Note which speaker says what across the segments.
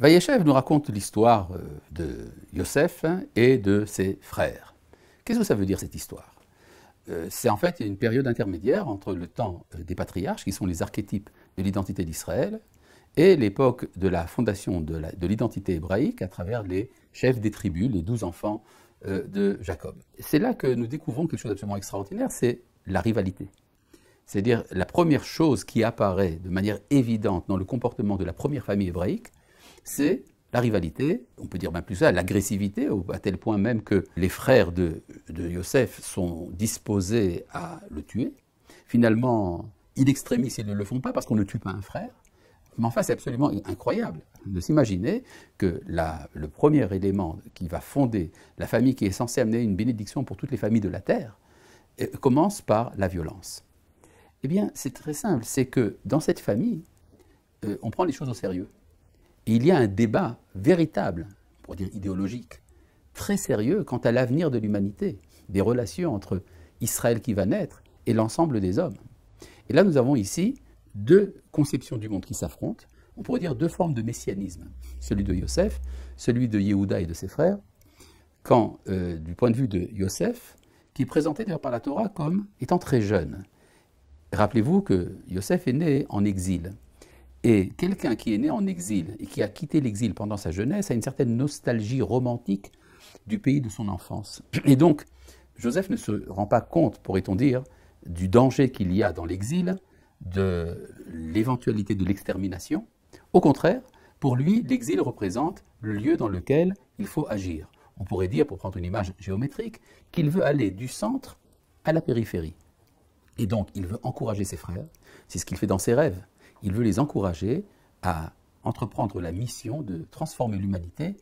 Speaker 1: Vayeshev nous raconte l'histoire euh, de Yosef hein, et de ses frères. Qu'est-ce que ça veut dire cette histoire euh, C'est en fait une période intermédiaire entre le temps euh, des patriarches, qui sont les archétypes de l'identité d'Israël, et l'époque de la fondation de l'identité hébraïque à travers les chefs des tribus, les douze enfants de Jacob. C'est là que nous découvrons quelque chose d'absolument extraordinaire, c'est la rivalité. C'est-à-dire la première chose qui apparaît de manière évidente dans le comportement de la première famille hébraïque, c'est la rivalité, on peut dire même plus ça, l'agressivité, à tel point même que les frères de, de Yosef sont disposés à le tuer. Finalement, in extremis, ils ne le font pas parce qu'on ne tue pas un frère. Mais enfin, c'est absolument incroyable de s'imaginer que le premier élément qui va fonder la famille qui est censée amener une bénédiction pour toutes les familles de la terre eh, commence par la violence. Eh bien, c'est très simple, c'est que dans cette famille, euh, on prend les choses au sérieux il y a un débat véritable, pour dire idéologique, très sérieux quant à l'avenir de l'humanité, des relations entre Israël qui va naître et l'ensemble des hommes. Et là, nous avons ici deux conceptions du monde qui s'affrontent, on pourrait dire deux formes de messianisme, celui de Yosef, celui de Yehuda et de ses frères, quand, euh, du point de vue de Yosef, qui est présenté d'ailleurs par la Torah comme étant très jeune. Rappelez-vous que Yosef est né en exil. Et quelqu'un qui est né en exil et qui a quitté l'exil pendant sa jeunesse a une certaine nostalgie romantique du pays de son enfance. Et donc, Joseph ne se rend pas compte, pourrait-on dire, du danger qu'il y a dans l'exil, de l'éventualité de l'extermination. Au contraire, pour lui, l'exil représente le lieu dans lequel il faut agir. On pourrait dire, pour prendre une image géométrique, qu'il veut aller du centre à la périphérie. Et donc, il veut encourager ses frères. C'est ce qu'il fait dans ses rêves il veut les encourager à entreprendre la mission de transformer l'humanité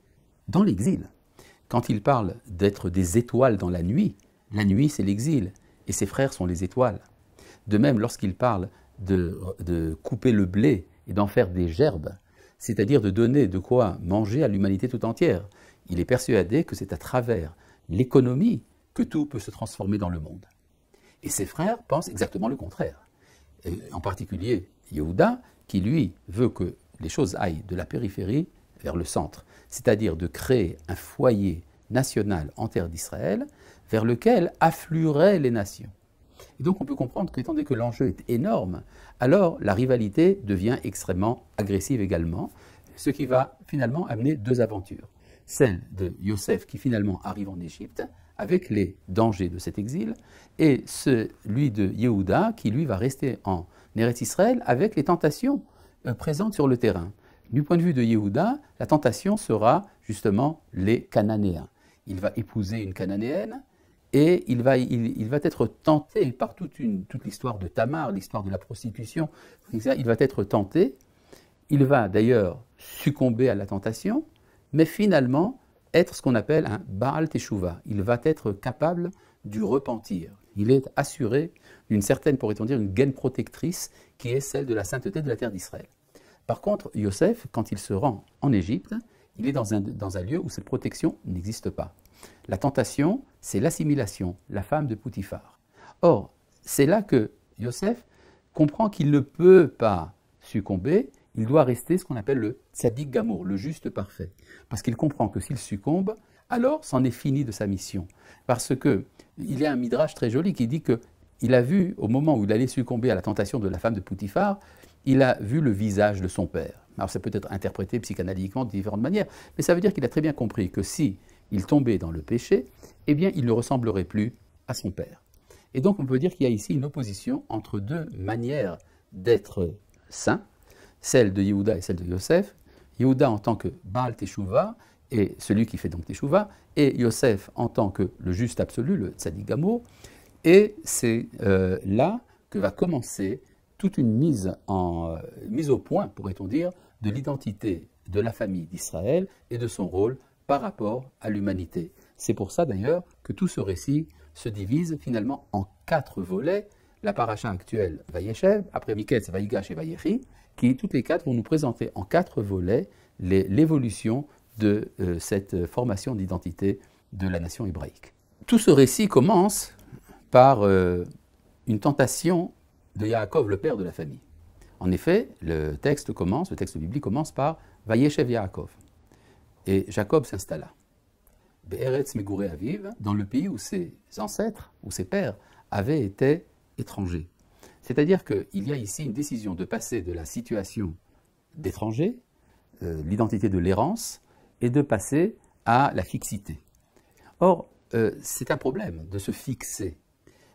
Speaker 1: dans l'exil. Quand il parle d'être des étoiles dans la nuit, la nuit c'est l'exil, et ses frères sont les étoiles. De même, lorsqu'il parle de, couper le blé et d'en faire des gerbes, c'est-à-dire de donner de quoi manger à l'humanité tout entière, il est persuadé que c'est à travers l'économie que tout peut se transformer dans le monde. Et ses frères pensent exactement le contraire. en particulier, Yehuda, qui lui veut que les choses aillent de la périphérie vers le centre, c'est-à-dire de créer un foyer national en terre d'Israël vers lequel afflueraient les nations. Et donc on peut comprendre qu'étant donné que l'enjeu est énorme, alors la rivalité devient extrêmement agressive également, ce qui va finalement amener deux aventures. Celle de Yosef qui finalement arrive en Égypte avec les dangers de cet exil, et celui de Yehuda qui lui va rester en Néret Israël avec les tentations euh, présentes sur le terrain. Du point de vue de Yehuda, la tentation sera justement les Cananéens. Il va épouser une Cananéenne et il va, être tenté par toute, toute l'histoire de Tamar, l'histoire de la prostitution. Il va être tenté. Il va d'ailleurs succomber à la tentation, mais finalement être ce qu'on appelle un Baal Teshuvah. Il va être capable du repentir. Il est assuré d'une certaine, pourrait-on dire, une gaine protectrice qui est celle de la sainteté de la terre d'Israël. Par contre, Yosef, quand il se rend en Égypte, il est dans un, dans un lieu où cette protection n'existe pas. La tentation, c'est l'assimilation, la femme de Poutifar. Or, c'est là que Yosef comprend qu'il ne peut pas succomber, il doit rester ce qu'on appelle le tzaddik gamour, le juste parfait. Parce qu'il comprend que s'il succombe, alors c'en est fini de sa mission. Parce que il y a un midrash très joli qui dit que il a vu, au moment où il allait succomber à la tentation de la femme de Poutifar, il a vu le visage de son père. Alors ça peut être interprété psychanalytiquement de différentes manières, mais ça veut dire qu'il a très bien compris que si il tombait dans le péché, eh bien il ne ressemblerait plus à son père. Et donc on peut dire qu'il y a ici une opposition entre deux manières d'être saint, celle de Yehuda et celle de Yosef. Yehuda en tant que Baal Teshuvah, et celui qui fait donc Teshuvah, et Yosef en tant que le juste absolu, le Tzadigamo, Et c'est euh, là que va commencer toute une mise, en, euh, mise au point, pourrait-on dire, de l'identité de la famille d'Israël et de son rôle par rapport à l'humanité. C'est pour ça d'ailleurs que tout ce récit se divise finalement en quatre volets. La paracha actuelle, Vayeshev, après Miketz, Vayigash et qui toutes les quatre vont nous présenter en quatre volets l'évolution de euh, cette formation d'identité de la nation hébraïque. Tout ce récit commence par euh, une tentation de Yaakov, le père de la famille. En effet, le texte commence, le texte biblique commence par Vayeshev Yaakov. Et Jacob s'installa. Be'eretz Megure Aviv, dans le pays où ses ancêtres, où ses pères avaient été étrangers. C'est-à-dire qu'il y a ici une décision de passer de la situation d'étranger, euh, l'identité de l'errance, et de passer à la fixité. Or, euh, c'est un problème de se fixer.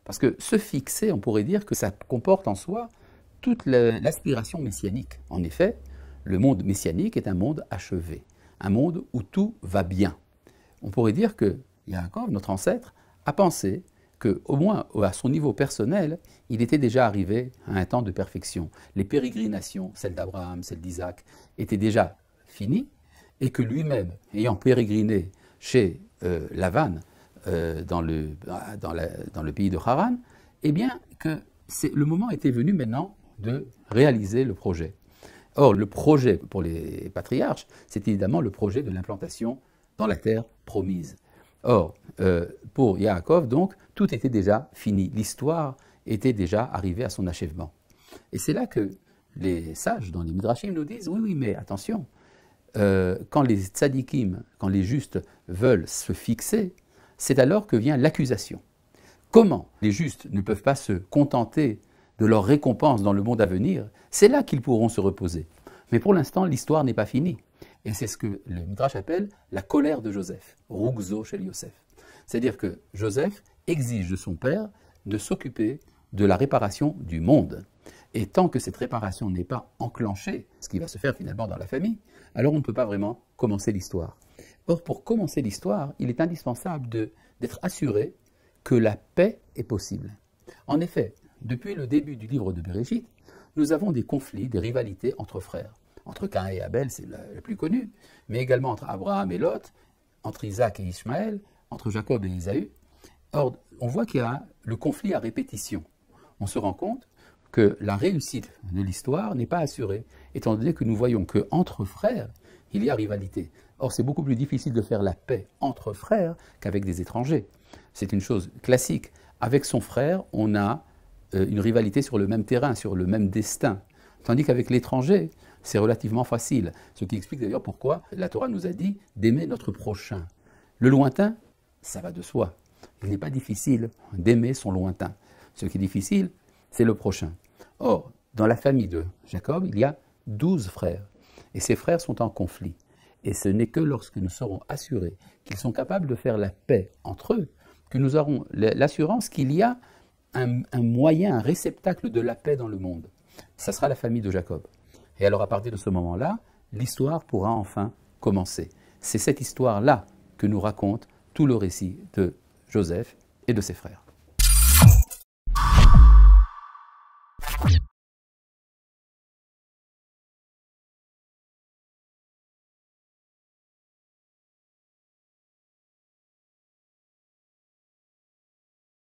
Speaker 1: Parce que se fixer, on pourrait dire que ça comporte en soi toute l'aspiration messianique. En effet, le monde messianique est un monde achevé, un monde où tout va bien. On pourrait dire que Yaakov, notre ancêtre, a pensé que, au moins à son niveau personnel, il était déjà arrivé à un temps de perfection. Les pérégrinations, celles d'Abraham, celles d'Isaac, étaient déjà finies, et que lui-même, ayant pérégriné chez euh, Lavan, euh, dans, le, dans, le pays de Haran, eh bien, que le moment était venu maintenant de réaliser le projet. Or, le projet pour les patriarches, c'est évidemment le projet de l'implantation dans la terre promise. Or, euh, pour Yaakov, donc, tout était déjà fini. L'histoire était déjà arrivée à son achèvement. Et c'est là que les sages dans les Midrashim nous disent oui, oui, mais attention, euh, quand les tzadikim, quand les justes veulent se fixer, c'est alors que vient l'accusation. Comment les justes ne peuvent pas se contenter de leur récompense dans le monde à venir, c'est là qu'ils pourront se reposer. Mais pour l'instant, l'histoire n'est pas finie. Et c'est ce que le Midrash appelle la colère de Joseph, Rugzo chez Yosef. C'est-à-dire que Joseph exige de son père de s'occuper de la réparation du monde. Et tant que cette réparation n'est pas enclenchée, ce qui va se faire finalement dans la famille, alors on ne peut pas vraiment commencer l'histoire. Or, pour commencer l'histoire, il est indispensable d'être assuré que la paix est possible. En effet, depuis le début du livre de Bérégit, nous avons des conflits, des rivalités entre frères. Entre Cain et Abel, c'est le, plus connu, mais également entre Abraham et Lot, entre Isaac et Ismaël, entre Jacob et Isaü. Or, on voit qu'il y a le conflit à répétition. On se rend compte que la réussite de l'histoire n'est pas assurée, étant donné que nous voyons qu'entre frères, il y a rivalité. Or, c'est beaucoup plus difficile de faire la paix entre frères qu'avec des étrangers. C'est une chose classique. Avec son frère, on a euh, une rivalité sur le même terrain, sur le même destin. Tandis qu'avec l'étranger, c'est relativement facile. Ce qui explique d'ailleurs pourquoi la Torah nous a dit d'aimer notre prochain. Le lointain, ça va de soi. Il n'est pas difficile d'aimer son lointain. Ce qui est difficile, c'est le prochain. Or, dans la famille de Jacob, il y a douze frères, et ces frères sont en conflit. Et ce n'est que lorsque nous serons assurés qu'ils sont capables de faire la paix entre eux que nous aurons l'assurance qu'il y a un, moyen, un réceptacle de la paix dans le monde. Ça sera la famille de Jacob. Et alors à partir de ce moment-là, l'histoire pourra enfin commencer. C'est cette histoire-là que nous raconte tout le récit de Joseph et de ses frères.